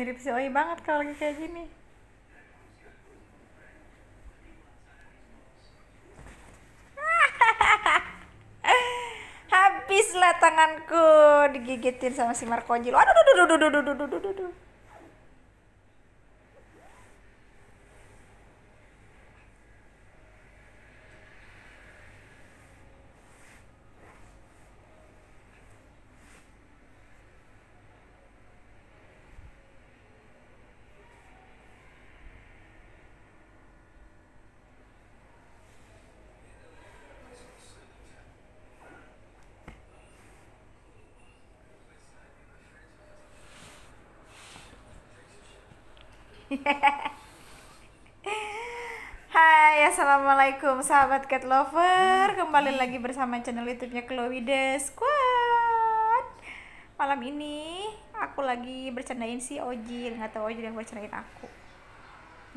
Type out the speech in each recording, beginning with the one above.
mirip si Oi banget kalau lagi kayak gini habislah tanganku digigitin sama si Marco aduh aduh aduh aduh aduh aduh aduh Hai assalamualaikum sahabat cat lover Kembali lagi bersama channel youtube nya Chloe The Squad Malam ini aku lagi bercandain si Oji, nggak tahu Ojil yang bercandain aku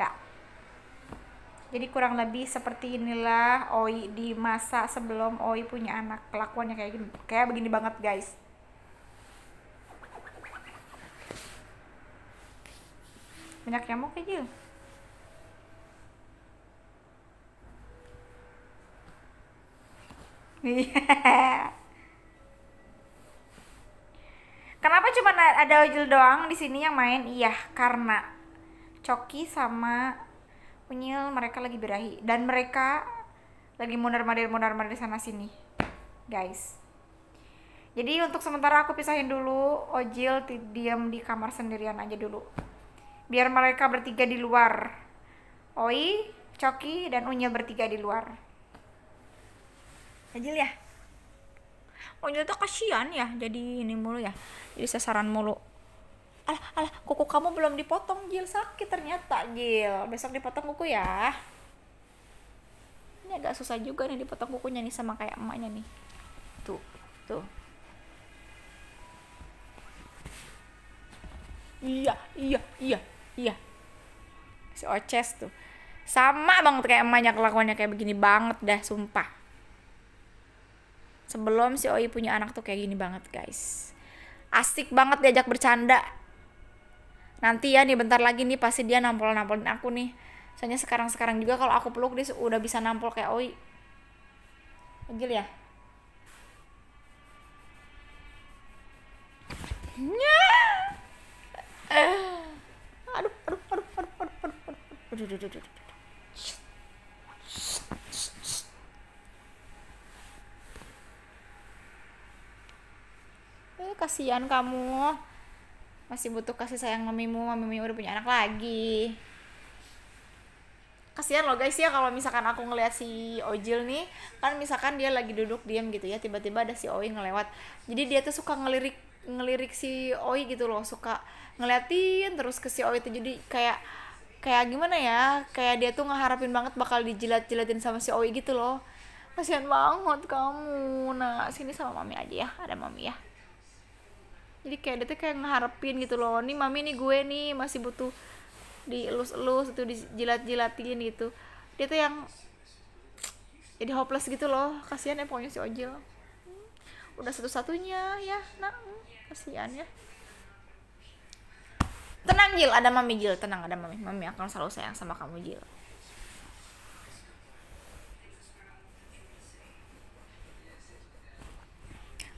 Nggak. jadi kurang lebih seperti inilah Oi di masa sebelum Oi punya anak kelakuannya kayak gini kayak begini banget guys banyak nyamuk aja iya kenapa cuma ada Ojil doang di sini yang main iya karena Coki sama Unyil mereka lagi berahi dan mereka lagi mundar mandir mundar mandir sana sini guys jadi untuk sementara aku pisahin dulu Ojil diam di kamar sendirian aja dulu biar mereka bertiga di luar. Oi, Coki, dan Unyil bertiga di luar. Ajil ya? Unyil tuh kasihan ya, jadi ini mulu ya, jadi sasaran mulu. Alah, alah, kuku kamu belum dipotong, Jil. Sakit ternyata, Gil Besok dipotong kuku ya. Ini agak susah juga nih dipotong kukunya nih sama kayak emaknya nih. Tuh, tuh. Iya, iya, iya, iya si Oces tuh sama banget kayak emaknya kelakuannya kayak begini banget dah sumpah sebelum si Oi punya anak tuh kayak gini banget guys asik banget diajak bercanda nanti ya nih bentar lagi nih pasti dia nampol-nampolin aku nih soalnya sekarang-sekarang juga kalau aku peluk dia udah bisa nampol kayak Oi Agil ya Yeah aduh aduh aduh aduh aduh aduh aduh aduh aduh aduh eh, kasihan kamu masih butuh kasih sayang mamimu mamimu udah punya anak lagi kasihan loh guys ya kalau misalkan aku ngeliat si Ojil nih kan misalkan dia lagi duduk diam gitu ya tiba-tiba ada si Oi ngelewat jadi dia tuh suka ngelirik ngelirik si Oi gitu loh suka ngeliatin terus ke si Oi itu jadi kayak kayak gimana ya kayak dia tuh ngeharapin banget bakal dijilat-jilatin sama si Oi gitu loh kasihan banget kamu nah sini sama mami aja ya ada mami ya jadi kayak dia tuh kayak ngeharapin gitu loh nih mami nih gue nih masih butuh dielus-elus itu dijilat-jilatin gitu dia tuh yang jadi hopeless gitu loh kasihan ya pokoknya si Ojil udah satu-satunya ya nak kasihan ya tenang Gil ada mami Gil tenang ada mami mami akan selalu sayang sama kamu Gil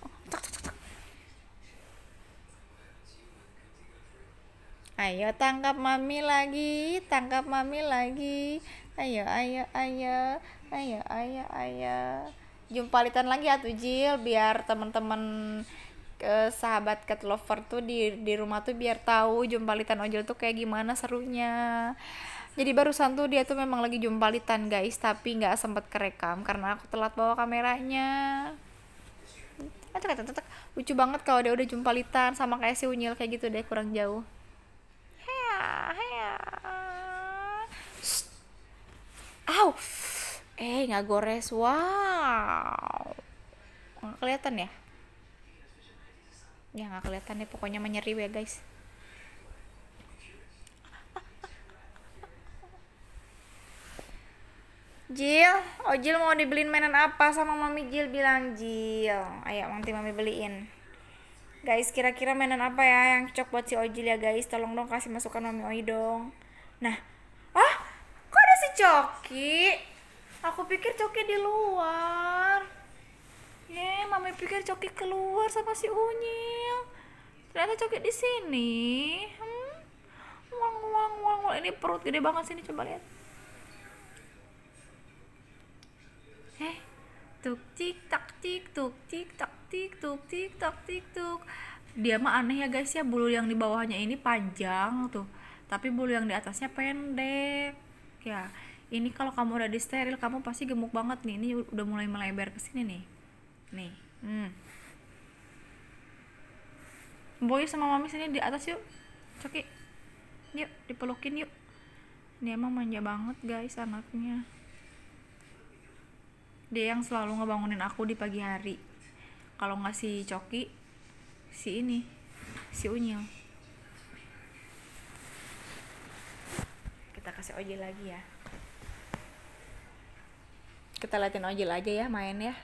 oh, Ayo tangkap mami lagi, tangkap mami lagi. Ayo, ayo, ayo, ayo, ayo, ayo jumpalitan lagi atau ya, Jil biar teman-teman ke sahabat cat lover tuh di di rumah tuh biar tahu jumpalitan ojol tuh kayak gimana serunya jadi barusan tuh dia tuh memang lagi jumpalitan guys tapi nggak sempet kerekam karena aku telat bawa kameranya tetek tetek lucu banget kalau dia udah jumpa litan sama kayak si unyil kayak gitu deh kurang jauh hea hea Shh. eh nggak gores wah wow. Wow. Nggak kelihatan ya? Ya nggak kelihatan deh, pokoknya menyeri ya guys. Jil, Ojil oh, mau dibeliin mainan apa sama Mami Jill bilang Jill, Ayo nanti Mami beliin. Guys, kira-kira mainan apa ya yang cocok buat si Ojil ya guys? Tolong dong kasih masukan Mami Oi dong. Nah, ah, kok ada si Coki? Aku pikir Coki di luar. Ye, mami pikir Coki keluar sama si Unyil. Ternyata Coki di sini. Hmm. uang uang uang Ini perut gede banget sini coba lihat. Eh, tuk tik tak tik tuk tik tak tik tuk tik tak tik tuk. Dia mah aneh ya guys ya, bulu yang di bawahnya ini panjang tuh. Tapi bulu yang di atasnya pendek. Ya, ini kalau kamu udah di steril kamu pasti gemuk banget nih ini udah mulai melebar ke sini nih nih hmm. boy sama mami sini di atas yuk coki yuk dipelukin yuk dia emang manja banget guys anaknya dia yang selalu ngebangunin aku di pagi hari kalau nggak si coki si ini si unyil kita kasih ojek lagi ya kita liatin Ojil aja ya main ya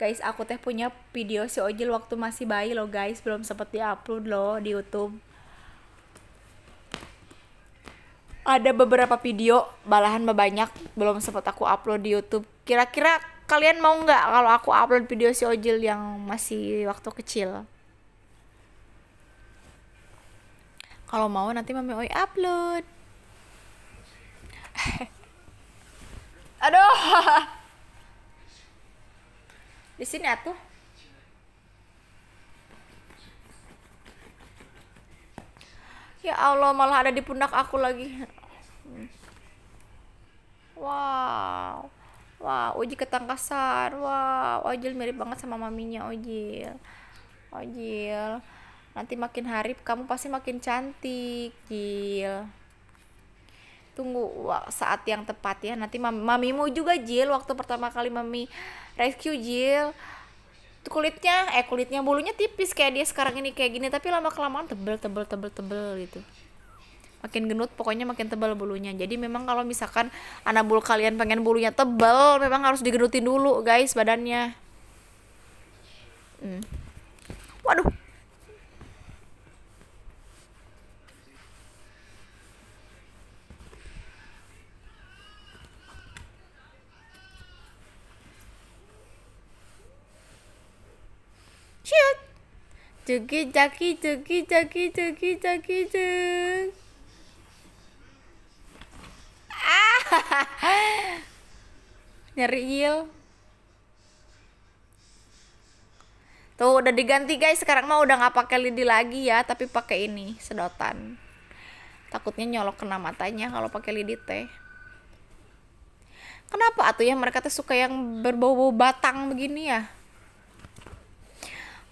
guys aku teh punya video si Ojil waktu masih bayi loh guys belum sempet di upload loh di YouTube ada beberapa video balahan banyak belum sempet aku upload di YouTube kira-kira kalian mau nggak kalau aku upload video si Ojil yang masih waktu kecil kalau mau nanti mami Oi upload Aduh. Di sini atuh. Ya Allah, malah ada di pundak aku lagi. Wow. wow, Oji ketangkasan. wow, Ojil mirip banget sama maminya Ojil. Ojil, nanti makin hari kamu pasti makin cantik, Jil tunggu saat yang tepat ya nanti mam mamimu juga Jill waktu pertama kali mami rescue Jil kulitnya eh kulitnya bulunya tipis kayak dia sekarang ini kayak gini tapi lama kelamaan tebel tebel tebel tebel gitu makin genut pokoknya makin tebal bulunya jadi memang kalau misalkan anak bulu kalian pengen bulunya tebal memang harus digenutin dulu guys badannya hmm. waduh Dugi dugi dugi dugi dugi dugi dug. Ah, nyari il. Tuh udah diganti guys. Sekarang mah udah nggak pakai lidi lagi ya, tapi pakai ini sedotan. Takutnya nyolok kena matanya kalau pakai lidi teh. Kenapa atuh ya mereka tuh suka yang berbau-bau batang begini ya?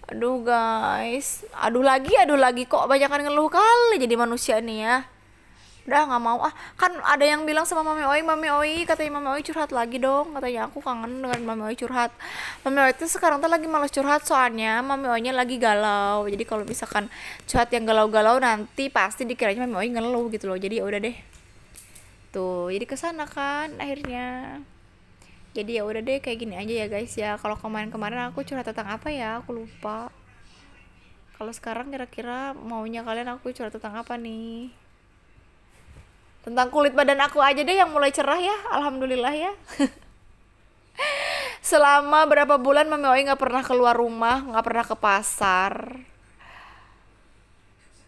Aduh guys, aduh lagi, aduh lagi kok banyak kan ngeluh kali jadi manusia nih ya. Udah nggak mau ah, kan ada yang bilang sama Mami Oi, Mami Oi katanya Mami Oi curhat lagi dong, katanya aku kangen dengan Mami Oi curhat. Mami Oi itu sekarang tuh lagi malas curhat soalnya Mami Oi-nya lagi galau. Jadi kalau misalkan curhat yang galau-galau nanti pasti dikiranya Mami Oi ngeluh gitu loh. Jadi ya udah deh. Tuh, jadi kesana kan akhirnya jadi ya udah deh kayak gini aja ya guys ya kalau kemarin-kemarin aku curhat tentang apa ya aku lupa kalau sekarang kira-kira maunya kalian aku curhat tentang apa nih tentang kulit badan aku aja deh yang mulai cerah ya alhamdulillah ya selama berapa bulan Mami Oi nggak pernah keluar rumah nggak pernah ke pasar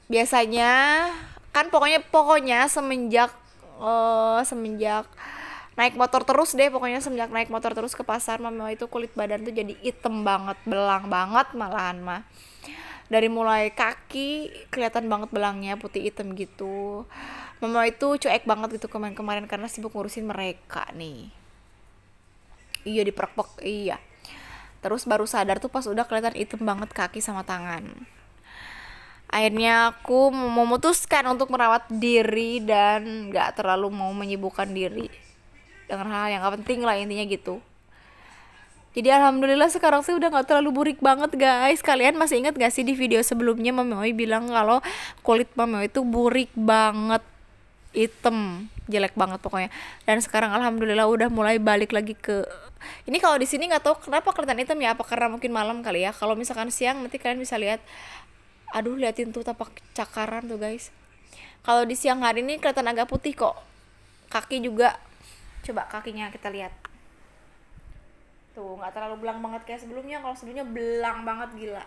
biasanya kan pokoknya pokoknya semenjak uh, semenjak naik motor terus deh pokoknya semenjak naik motor terus ke pasar mama itu kulit badan tuh jadi item banget belang banget malahan mah dari mulai kaki kelihatan banget belangnya putih item gitu mama itu cuek banget gitu kemarin-kemarin karena sibuk ngurusin mereka nih iya diperpek iya terus baru sadar tuh pas udah kelihatan item banget kaki sama tangan akhirnya aku memutuskan untuk merawat diri dan gak terlalu mau menyibukkan diri dengan hal yang gak penting lah intinya gitu jadi alhamdulillah sekarang sih udah gak terlalu burik banget guys Kalian masih inget gak sih di video sebelumnya Mameoi bilang kalau kulit Mameoi itu burik banget Hitam, jelek banget pokoknya Dan sekarang alhamdulillah udah mulai balik lagi ke Ini kalau di sini gak tahu kenapa kelihatan hitam ya Apa karena mungkin malam kali ya Kalau misalkan siang nanti kalian bisa lihat Aduh liatin tuh tapak cakaran tuh guys Kalau di siang hari ini kelihatan agak putih kok Kaki juga coba kakinya kita lihat tuh nggak terlalu belang banget kayak sebelumnya kalau sebelumnya belang banget gila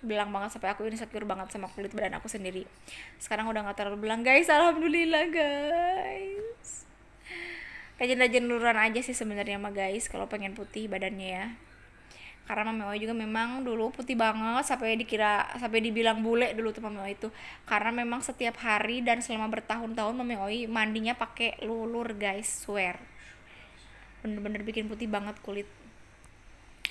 belang banget sampai aku ini insecure banget sama kulit badan aku sendiri sekarang udah nggak terlalu belang guys alhamdulillah guys kayak kajian aja sih sebenarnya mah guys kalau pengen putih badannya ya karena Mamewa juga memang dulu putih banget sampai dikira sampai dibilang bule dulu tuh Mamewa itu karena memang setiap hari dan selama bertahun-tahun Mamewa mandinya pakai lulur guys swear bener-bener bikin putih banget kulit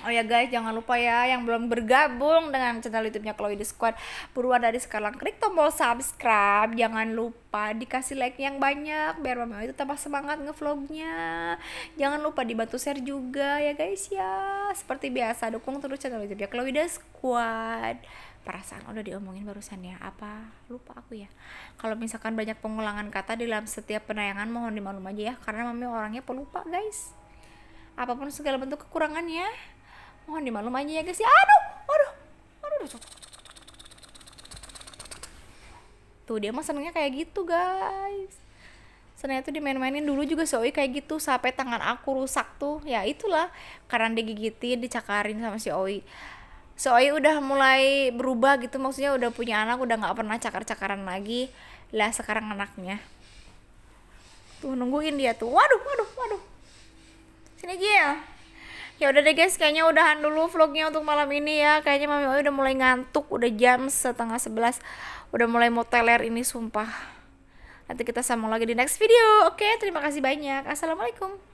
Oh ya guys, jangan lupa ya yang belum bergabung dengan channel YouTube-nya Chloe the Squad, buruan dari sekarang klik tombol subscribe. Jangan lupa dikasih like yang banyak biar Mama itu tambah semangat ngevlognya. Jangan lupa dibantu share juga ya guys ya. Seperti biasa dukung terus channel YouTube-nya Chloe the Squad. Perasaan udah diomongin barusan ya, apa lupa aku ya. Kalau misalkan banyak pengulangan kata di dalam setiap penayangan mohon dimaklum aja ya karena Mami orangnya pelupa guys. Apapun segala bentuk kekurangannya mohon dimaklum aja ya guys ya aduh aduh aduh, aduh. tuh dia mah senengnya kayak gitu guys senengnya tuh dimain-mainin dulu juga soi kayak gitu sampai tangan aku rusak tuh ya itulah karena digigitin dicakarin sama si Oi Oi udah mulai berubah gitu maksudnya udah punya anak udah nggak pernah cakar-cakaran lagi lah sekarang anaknya tuh nungguin dia tuh waduh waduh waduh sini dia ya udah deh guys kayaknya udahan dulu vlognya untuk malam ini ya kayaknya mami Oi udah mulai ngantuk udah jam setengah sebelas udah mulai mau teler ini sumpah nanti kita sambung lagi di next video oke terima kasih banyak assalamualaikum